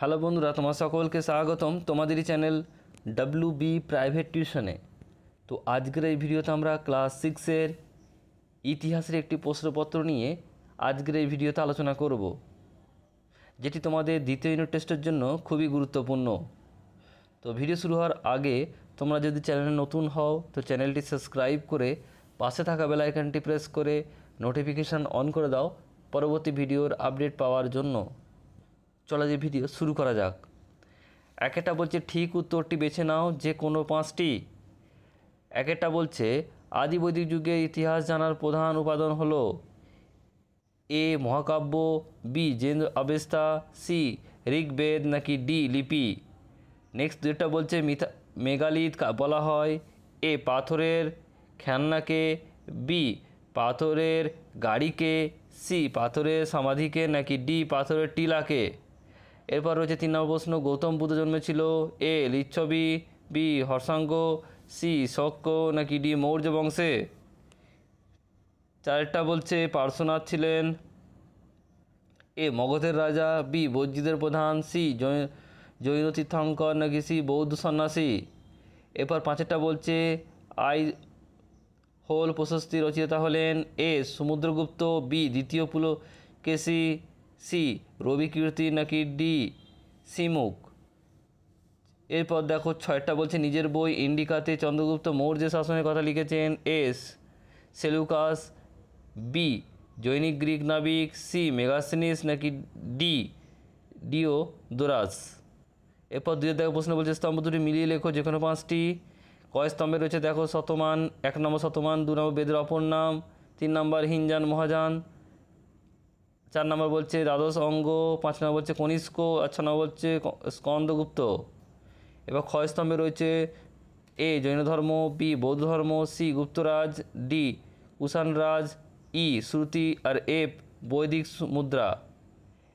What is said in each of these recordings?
hello বন্ধুরা তোমার সকলকে স্বাগতম তোমাদেরই চ্যানেল ডাব্লু বি প্রাইভেট টিউশনে তো আজকের এই ভিডিওতে আমরা ক্লাস সিক্সের ইতিহাসের একটি প্রশ্নপত্র নিয়ে আজকের এই ভিডিওতে আলোচনা করব যেটি তোমাদের দ্বিতীয় ইউনিট টেস্টের জন্য খুবই গুরুত্বপূর্ণ তো ভিডিও শুরু হওয়ার আগে তোমরা যদি চ্যানেলে নতুন হও তো চ্যানেলটি সাবস্ক্রাইব করে পাশে থাকা বেল আইকনটি প্রেস করে নোটিফিকেশান অন করে দাও পরবর্তী ভিডিওর আপডেট পাওয়ার জন্য চলো যে ভিডিও শুরু করা যাক একটা বলছে ঠিক উত্তরটি বেছে নাও যে কোনো পাঁচটি একটা বলছে আদি বৈদিক যুগে ইতিহাস জানার প্রধান উপাদান হল এ মহাকাব্য B Zend Avesta C Rigveda নাকি ডি লিপি নেক্সট দুটা বলছে মিথা মেগালিথ বলা হয় এ পাথরের খেলনাকে বি পাথরের গাড়িকে সি পাথরের সমাধিকে নাকি ডি পাথরের টিলাকে এরপর রয়েছে তিন নম্বর প্রশ্ন গৌতম বুদ্ধ জন্মেছিল A Lichchhavi B Harshanga C Shakya নাকি ডি মৌর্য বংশে চারেরটা বলছে পার্শ্বনাথ ছিলেন এ মগধের রাজা বি বজ্জিদের প্রধান সি জৈন তীর্থঙ্কর নাকি সি বৌদ্ধ সন্ন্যাসী এরপর পাঁচেরটা বলছে আই হোল প্রশস্তি রচিতা হলেন এ সমুদ্রগুপ্ত বি দ্বিতীয় পুলকেশী সি রবিকীর্তি নাকি ডি সিমুক এরপর দেখো ছয়টা বলছে নিজের বই ইন্ডিকাতে চন্দ্রগুপ্ত মৌর্য শাসনের কথা লিখেছেন এস সেলুকাস বি জৈনিক গ্রিক নাবিক সি মেগাসিনিস নাকি ডি ডিও দোরাস এরপর দুই দেখো প্রশ্ন বলছে স্তম্ভ দুটি মিলিয়ে লেখো যে কোনো পাঁচটি কয় স্তম্ভে রয়েছে দেখো শতমান এক নম্বর শতমান দু নম্বর বেদের অপর নাম তিন নম্বর হিনজান মহাজান চার নম্বর বলছে দ্বাদশ অঙ্গ পাঁচ নম্বর বলছে কনিষ্ক আর ছ নম্বর বলছে স্কন্দগুপ্ত এবার ক্ষয়স্তম্ভে রয়েছে এ জৈন ধর্ম বি বৌদ্ধ ধর্ম সি গুপ্তরাজ ডি কুষাণরাজ ই শ্রুতি আর এফ বৈদিক মুদ্রা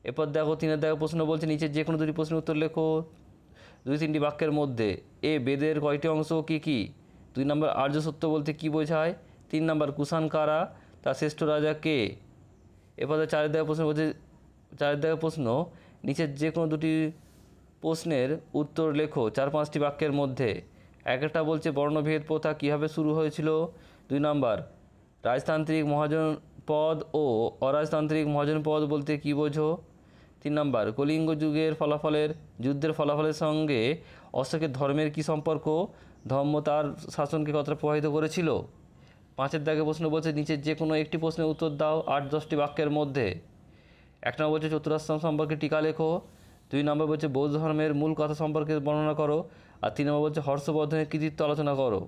এরপর দেখো তিনের দেখো প্রশ্ন বলছে নিচে যে কোনো দুটি প্রশ্নের উত্তর লেখো দুই তিনটি বাক্যের মধ্যে এ বেদের কয়টি অংশ কি কি দুই নম্বর আর্য সত্য বলতে কি বোঝায় তিন নম্বর কুষাণ কারা তার শ্রেষ্ঠ রাজা কে এরপর চারের দেওয়া প্রশ্ন বলছে চারের দেওয়া প্রশ্ন নিচের যে কোনো দুটি প্রশ্নের উত্তর লেখো চার পাঁচটি বাক্যের মধ্যে একটা বলছে বর্ণভেদ প্রথা কীভাবে শুরু হয়েছিল দুই নম্বর রাজতান্ত্রিক মহাজন পদ ও অরাজতান্ত্রিক মহাজন পদ বলতে কী বোঝো তিন নম্বর কলিঙ্গ যুগের ফলাফলের যুদ্ধের ফলাফলের সঙ্গে অশোকের ধর্মের কি সম্পর্ক ধর্ম তার শাসনকে কতটা প্রভাবিত করেছিল পাঁচের দাগে প্রশ্ন বলছে নিচের যে কোনো একটি প্রশ্নের উত্তর দাও আট দশটি বাক্যের মধ্যে এক নম্বর বলছে চতুরাশ্রম সম্পর্কে টিকা লেখো দুই নম্বর বলছে বৌদ্ধ ধর্মের মূল কথা সম্পর্কে বর্ণনা করো আর তিন নম্বর বলছে হর্ষবর্ধনের কৃতিত্ব আলোচনা করো